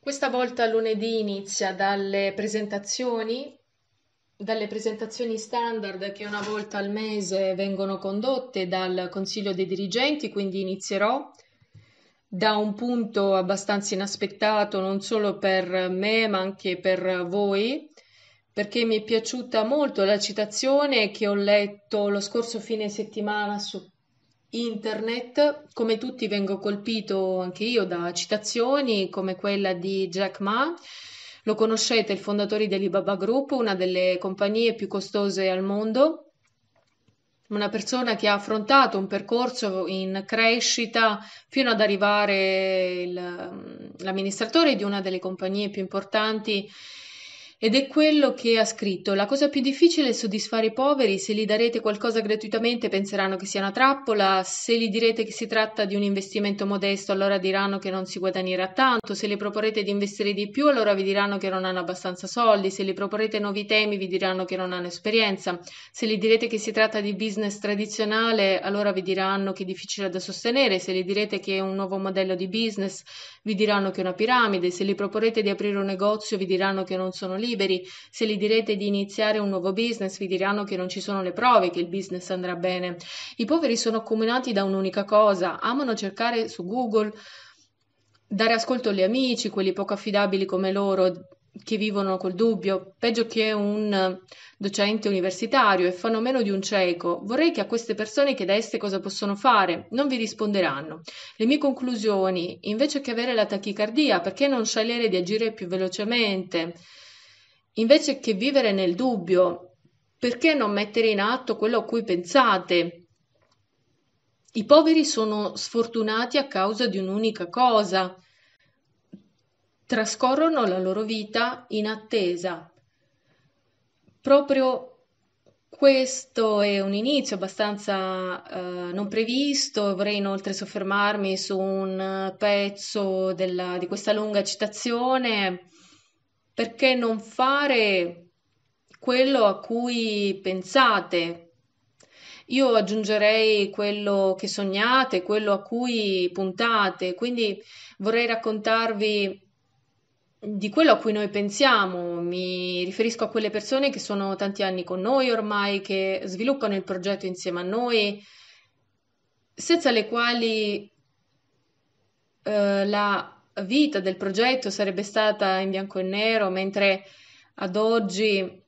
Questa volta lunedì inizia dalle presentazioni, dalle presentazioni standard che una volta al mese vengono condotte dal Consiglio dei dirigenti, quindi inizierò da un punto abbastanza inaspettato non solo per me ma anche per voi, perché mi è piaciuta molto la citazione che ho letto lo scorso fine settimana su Internet, come tutti vengo colpito anche io da citazioni come quella di Jack Ma. Lo conoscete, il fondatore di Alibaba Group, una delle compagnie più costose al mondo, una persona che ha affrontato un percorso in crescita fino ad arrivare il, mm, l'amministratore di una delle compagnie più importanti ed è quello che ha scritto: La cosa più difficile è soddisfare i poveri. Se gli darete qualcosa gratuitamente penseranno che sia una trappola. Se gli direte che si tratta di un investimento modesto, allora diranno che non si guadagnerà tanto. Se le proporrete di investire di più, allora vi diranno che non hanno abbastanza soldi. Se le proporrete nuovi temi, vi diranno che non hanno esperienza. Se gli direte che si tratta di business tradizionale, allora vi diranno che è difficile da sostenere. Se gli direte che è un nuovo modello di business, vi diranno che è una piramide. Se gli proporrete di aprire un negozio, vi diranno che non sono liberi liberi, se gli direte di iniziare un nuovo business vi diranno che non ci sono le prove che il business andrà bene. I poveri sono accomunati da un'unica cosa, amano cercare su Google, dare ascolto agli amici, quelli poco affidabili come loro, che vivono col dubbio, peggio che un docente universitario e fanno meno di un cieco. Vorrei che a queste persone chiedeste cosa possono fare, non vi risponderanno. Le mie conclusioni, invece che avere la tachicardia, perché non scegliere di agire più velocemente? Invece che vivere nel dubbio, perché non mettere in atto quello a cui pensate? I poveri sono sfortunati a causa di un'unica cosa. Trascorrono la loro vita in attesa. Proprio questo è un inizio abbastanza uh, non previsto, vorrei inoltre soffermarmi su un eh, pezzo della, di questa lunga citazione perché non fare quello a cui pensate? Io aggiungerei quello che sognate, quello a cui puntate, quindi vorrei raccontarvi di quello a cui noi pensiamo, mi riferisco a quelle persone che sono tanti anni con noi ormai, che sviluppano il progetto insieme a noi, senza le quali eh, la vita del progetto sarebbe stata in bianco e nero, mentre ad oggi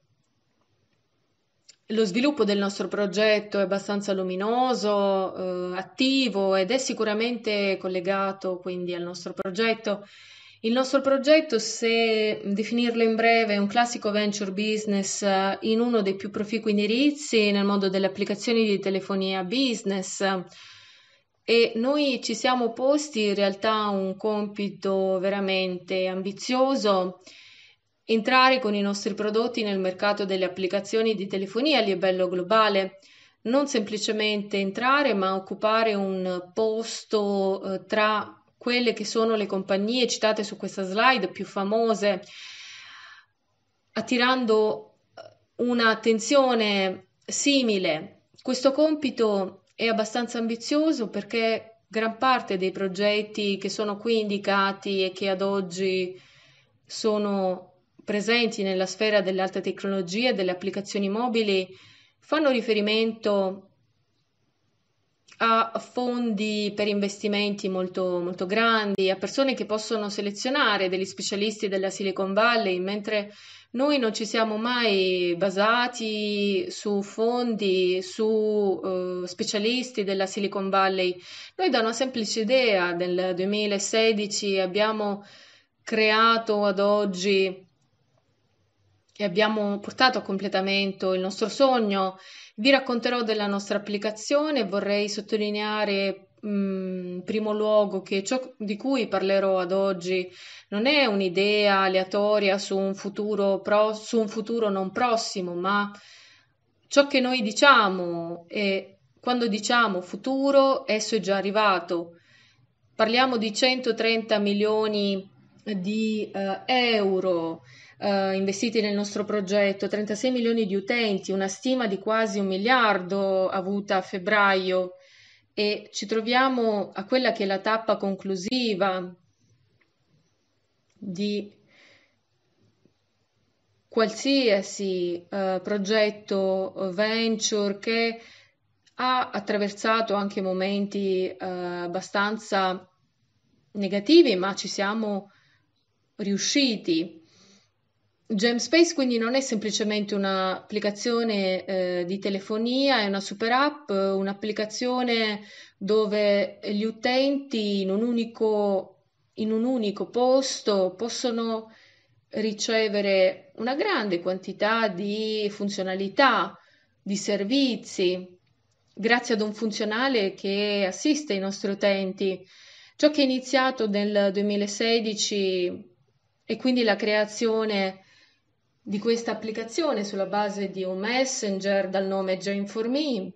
lo sviluppo del nostro progetto è abbastanza luminoso, eh, attivo ed è sicuramente collegato quindi al nostro progetto. Il nostro progetto, se definirlo in breve, è un classico venture business eh, in uno dei più proficui indirizzi nel mondo delle applicazioni di telefonia business e noi ci siamo posti in realtà un compito veramente ambizioso, entrare con i nostri prodotti nel mercato delle applicazioni di telefonia a livello globale, non semplicemente entrare ma occupare un posto eh, tra quelle che sono le compagnie citate su questa slide più famose, attirando eh, un'attenzione simile. Questo compito è abbastanza ambizioso perché gran parte dei progetti che sono qui indicati e che ad oggi sono presenti nella sfera delle alte tecnologie e delle applicazioni mobili fanno riferimento a fondi per investimenti molto, molto grandi, a persone che possono selezionare degli specialisti della Silicon Valley, mentre noi non ci siamo mai basati su fondi, su uh, specialisti della Silicon Valley. Noi da una semplice idea del 2016 abbiamo creato ad oggi e abbiamo portato a completamento il nostro sogno. Vi racconterò della nostra applicazione, vorrei sottolineare mm, in primo luogo che ciò di cui parlerò ad oggi non è un'idea aleatoria su un futuro, pro, su un futuro non prossimo, ma ciò che noi diciamo e quando diciamo futuro, esso è già arrivato. Parliamo di 130 milioni di eh, euro eh, investiti nel nostro progetto, 36 milioni di utenti, una stima di quasi un miliardo avuta a febbraio e ci troviamo a quella che è la tappa conclusiva di qualsiasi eh, progetto eh, venture che ha attraversato anche momenti eh, abbastanza negativi, ma ci siamo riusciti. GemSpace quindi non è semplicemente un'applicazione eh, di telefonia, è una super app, un'applicazione dove gli utenti in un unico, in un unico posto possono ricevere una grande quantità di funzionalità, di servizi, grazie ad un funzionale che assiste i nostri utenti. Ciò che è iniziato nel 2016 e quindi la creazione di questa applicazione sulla base di un messenger dal nome Jane 4 Me.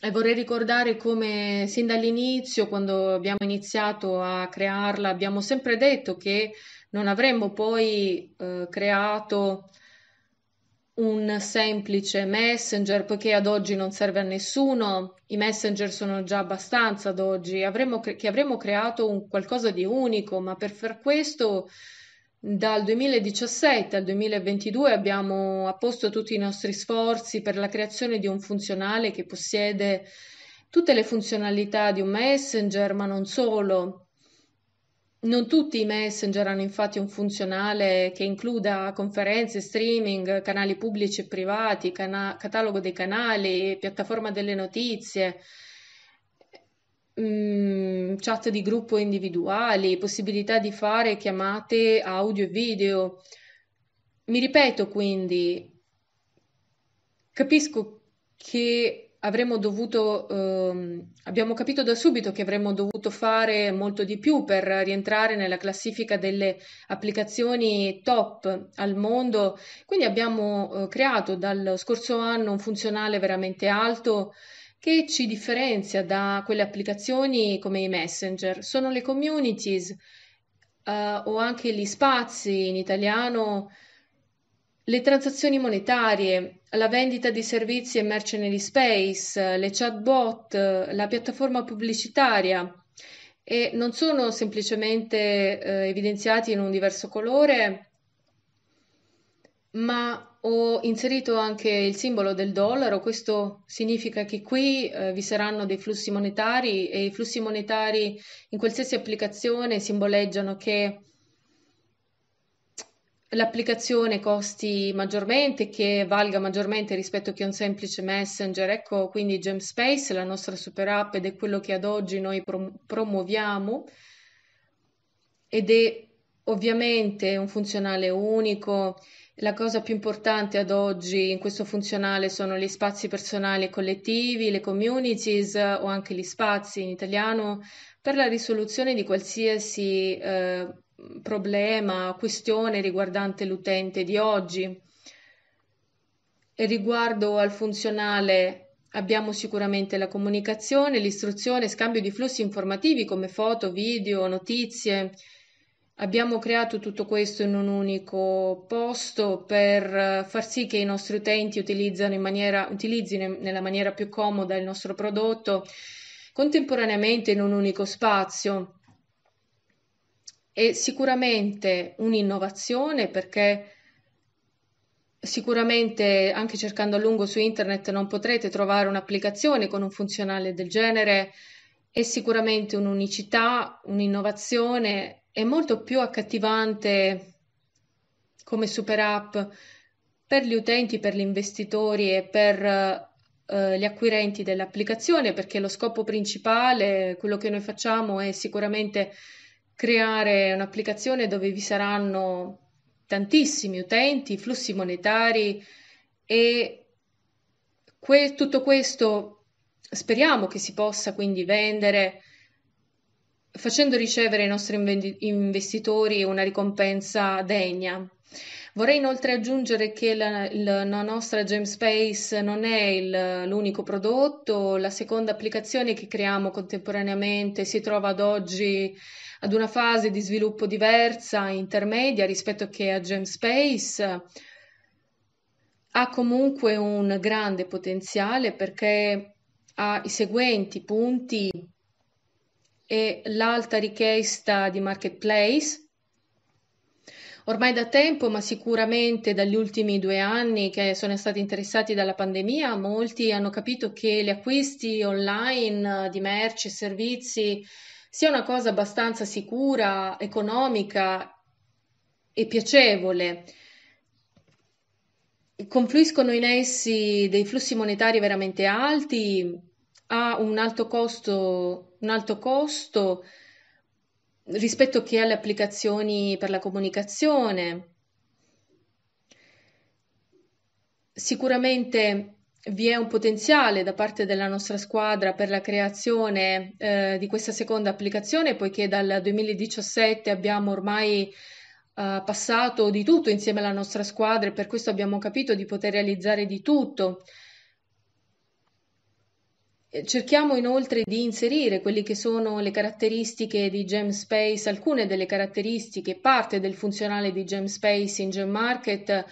E vorrei ricordare come sin dall'inizio, quando abbiamo iniziato a crearla, abbiamo sempre detto che non avremmo poi eh, creato un semplice messenger poiché ad oggi non serve a nessuno, i messenger sono già abbastanza ad oggi, avremmo cre- che avremmo creato un qualcosa di unico, ma per far questo dal 2017 al 2022 abbiamo apposto tutti i nostri sforzi per la creazione di un funzionale che possiede tutte le funzionalità di un messenger, ma non solo. Non tutti i messenger hanno infatti un funzionale che includa conferenze, streaming, canali pubblici e privati, cana- catalogo dei canali, piattaforma delle notizie, mh, mm, chat di gruppo individuali, possibilità di fare chiamate audio e video. Mi ripeto quindi, capisco che avremmo dovuto, ehm, abbiamo capito da subito che avremmo dovuto fare molto di più per rientrare nella classifica delle applicazioni top al mondo, quindi abbiamo eh, creato dallo scorso anno un funzionale veramente alto che ci differenzia da quelle applicazioni come i messenger sono le communities eh, o anche gli spazi in italiano, le transazioni monetarie, la vendita di servizi e merce negli space, le chatbot, la piattaforma pubblicitaria e non sono semplicemente eh, evidenziati in un diverso colore, ma ho inserito anche il simbolo del dollaro, questo significa che qui eh, vi saranno dei flussi monetari e i flussi monetari in qualsiasi applicazione simboleggiano che l'applicazione costi maggiormente, che valga maggiormente rispetto che un semplice messenger. Ecco quindi GemSpace, la nostra super app ed è quello che ad oggi noi promuoviamo ed è Ovviamente un funzionale unico, la cosa più importante ad oggi in questo funzionale sono gli spazi personali e collettivi, le communities eh, o anche gli spazi in italiano per la risoluzione di qualsiasi eh, problema o questione riguardante l'utente di oggi. E riguardo al funzionale abbiamo sicuramente la comunicazione, l'istruzione, scambio di flussi informativi come foto, video, notizie, Abbiamo creato tutto questo in un unico posto per eh, far sì che i nostri utenti maniera, utilizzino nella maniera più comoda il nostro prodotto contemporaneamente in un unico spazio. È sicuramente un'innovazione perché sicuramente anche cercando a lungo su internet non potrete trovare un'applicazione con un funzionale del genere è sicuramente un'unicità, un'innovazione, è molto più accattivante come super app per gli utenti, per gli investitori e per eh, gli acquirenti dell'applicazione perché lo scopo principale, quello che noi facciamo è sicuramente creare un'applicazione dove vi saranno tantissimi utenti, flussi monetari e que- tutto questo Speriamo che si possa quindi vendere facendo ricevere ai nostri investitori una ricompensa degna. Vorrei inoltre aggiungere che la, la, nostra GemSpace non è il, l'unico prodotto, la seconda applicazione che creiamo contemporaneamente si trova ad oggi ad una fase di sviluppo diversa, intermedia rispetto che a GemSpace. Ha comunque un grande potenziale perché ha i seguenti punti e l'alta richiesta di marketplace. Ormai da tempo, ma sicuramente dagli ultimi due anni che sono stati interessati dalla pandemia, molti hanno capito che gli acquisti online di merci e servizi sia una cosa abbastanza sicura, economica e piacevole confluiscono in essi dei flussi monetari veramente alti, ha un alto costo, un alto costo rispetto che alle applicazioni per la comunicazione. Sicuramente vi è un potenziale da parte della nostra squadra per la creazione eh, di questa seconda applicazione, poiché dal 2017 abbiamo ormai uh, passato di tutto insieme alla nostra squadra e per questo abbiamo capito di poter realizzare di tutto. Cerchiamo inoltre di inserire quelle che sono le caratteristiche di GemSpace, alcune delle caratteristiche, parte del funzionale di GemSpace in GemMarket,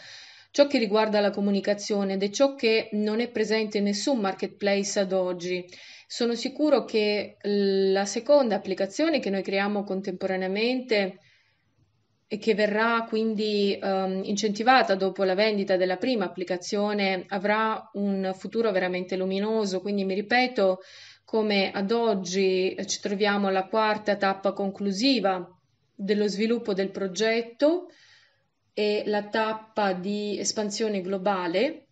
ciò che riguarda la comunicazione ed è ciò che non è presente in nessun marketplace ad oggi. Sono sicuro che la seconda applicazione che noi creiamo contemporaneamente e che verrà quindi um, incentivata dopo la vendita della prima applicazione avrà un futuro veramente luminoso. Quindi mi ripeto, come ad oggi eh, ci troviamo alla quarta tappa conclusiva dello sviluppo del progetto e la tappa di espansione globale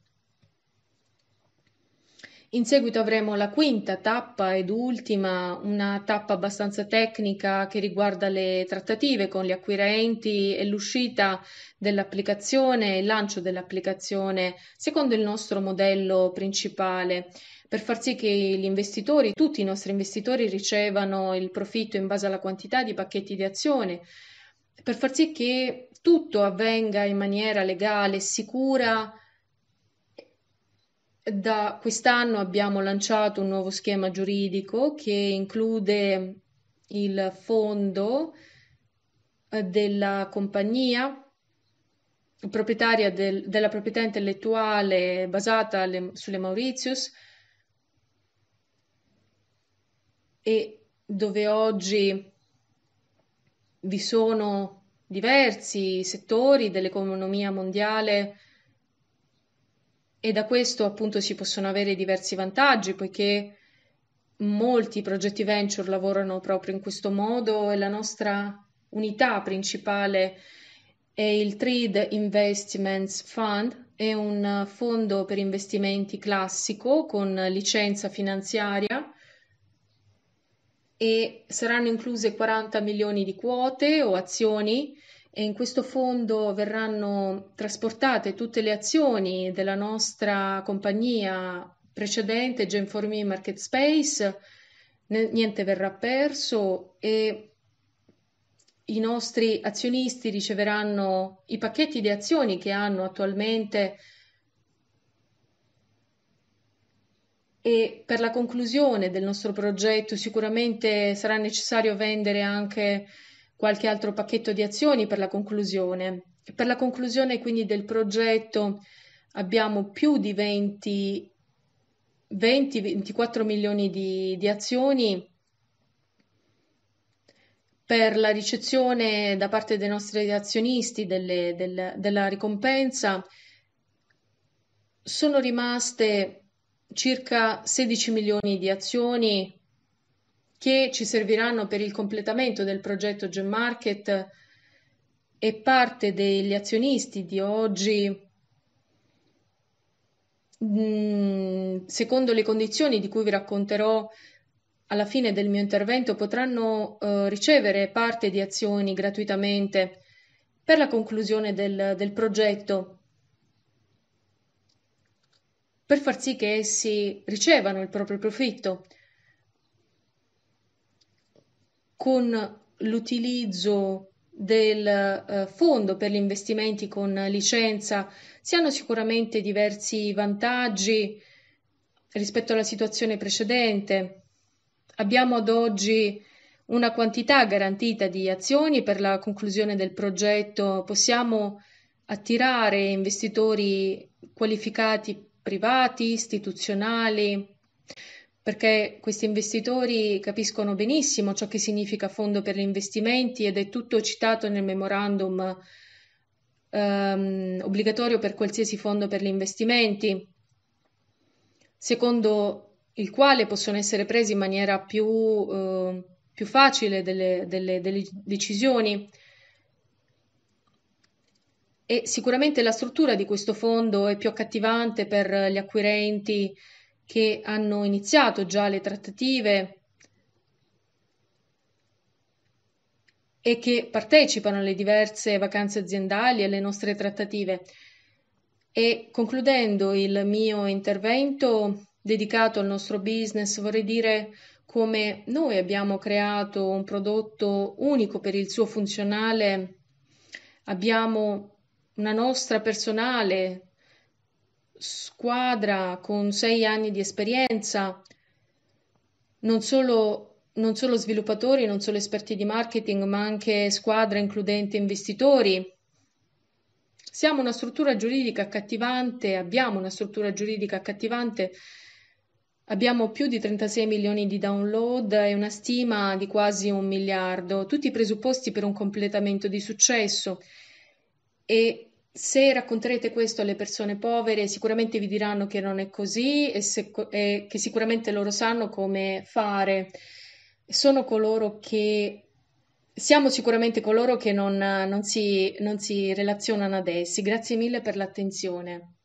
in seguito avremo la quinta tappa ed ultima, una tappa abbastanza tecnica che riguarda le trattative con gli acquirenti e l'uscita dell'applicazione e il lancio dell'applicazione secondo il nostro modello principale per far sì che gli investitori, tutti i nostri investitori ricevano il profitto in base alla quantità di pacchetti di azione, per far sì che tutto avvenga in maniera legale, e sicura da quest'anno abbiamo lanciato un nuovo schema giuridico che include il fondo eh, della compagnia proprietaria del, della proprietà intellettuale basata le, sulle Mauritius e dove oggi vi sono diversi settori dell'economia mondiale e da questo appunto si possono avere diversi vantaggi poiché molti progetti venture lavorano proprio in questo modo e la nostra unità principale è il Trade Investments Fund, è un fondo per investimenti classico con licenza finanziaria e saranno incluse 40 milioni di quote o azioni e in questo fondo verranno trasportate tutte le azioni della nostra compagnia precedente Genformi Market Space, niente verrà perso e i nostri azionisti riceveranno i pacchetti di azioni che hanno attualmente e per la conclusione del nostro progetto sicuramente sarà necessario vendere anche qualche altro pacchetto di azioni per la conclusione. per la conclusione quindi del progetto abbiamo più di 20 20-24 milioni di, di, azioni per la ricezione da parte dei nostri azionisti delle, del, della ricompensa sono rimaste circa 16 milioni di azioni che ci serviranno per il completamento del progetto Gem Market e parte degli azionisti di oggi mm, secondo le condizioni di cui vi racconterò alla fine del mio intervento potranno eh, ricevere parte di azioni gratuitamente per la conclusione del, del progetto per far sì che essi ricevano il proprio profitto con l'utilizzo del eh, fondo per gli investimenti con licenza si hanno sicuramente diversi vantaggi rispetto alla situazione precedente. Abbiamo ad oggi una quantità garantita di azioni per la conclusione del progetto, possiamo attirare investitori qualificati privati, istituzionali, perché questi investitori capiscono benissimo ciò che significa fondo per gli investimenti ed è tutto citato nel memorandum ehm, obbligatorio per qualsiasi fondo per gli investimenti, secondo il quale possono essere presi in maniera più, eh, più facile delle, delle, delle decisioni. E sicuramente la struttura di questo fondo è più accattivante per gli acquirenti che hanno iniziato già le trattative e che partecipano alle diverse vacanze aziendali e alle nostre trattative. E concludendo il mio intervento dedicato al nostro business, vorrei dire come noi abbiamo creato un prodotto unico per il suo funzionale, abbiamo una nostra personale squadra con sei anni di esperienza, non solo, non solo sviluppatori, non solo esperti di marketing, ma anche squadra includente investitori. Siamo una struttura giuridica accattivante, abbiamo una struttura giuridica accattivante, abbiamo più di 36 milioni di download e una stima di quasi un miliardo, tutti i presupposti per un completamento di successo e se racconterete questo alle persone povere, sicuramente vi diranno che non è così e, se, e che sicuramente loro sanno come fare. Sono coloro che siamo sicuramente coloro che non, non, si, non si relazionano ad essi. Grazie mille per l'attenzione.